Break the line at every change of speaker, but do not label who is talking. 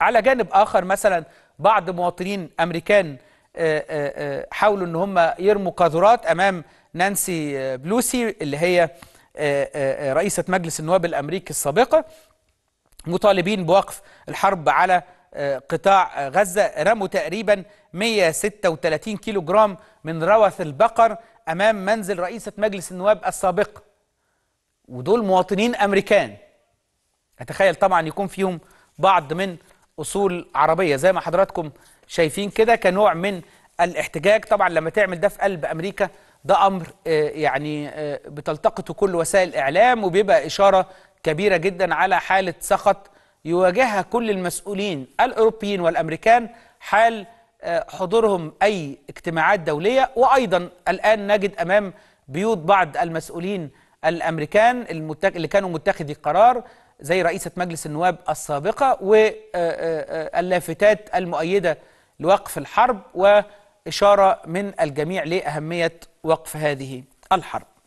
على جانب آخر مثلا بعض مواطنين أمريكان آه، آه، آه، حاولوا ان هم يرموا قاذورات امام نانسي بلوسي اللي هي رئيسة مجلس النواب الامريكي السابقة مطالبين بوقف الحرب على قطاع غزة رموا تقريبا 136 كيلو جرام من روث البقر امام منزل رئيسة مجلس النواب السابقة ودول مواطنين امريكان اتخيل طبعا يكون فيهم بعض من أصول عربية زي ما حضراتكم شايفين كده كنوع من الاحتجاج طبعا لما تعمل ده في قلب أمريكا ده أمر آه، يعني آه، بتلتقطه كل وسائل الإعلام وبيبقى إشارة كبيرة جدا على حالة سخط يواجهها كل المسؤولين الأوروبيين والأمريكان حال آه، حضورهم أي اجتماعات دولية وأيضا الآن نجد أمام بيوت بعض المسؤولين الأمريكان اللي كانوا متخذي قرار زي رئيسة مجلس النواب السابقة واللافتات آه، آه، آه، المؤيدة لوقف الحرب وإشارة من الجميع لأهمية وقف هذه الحرب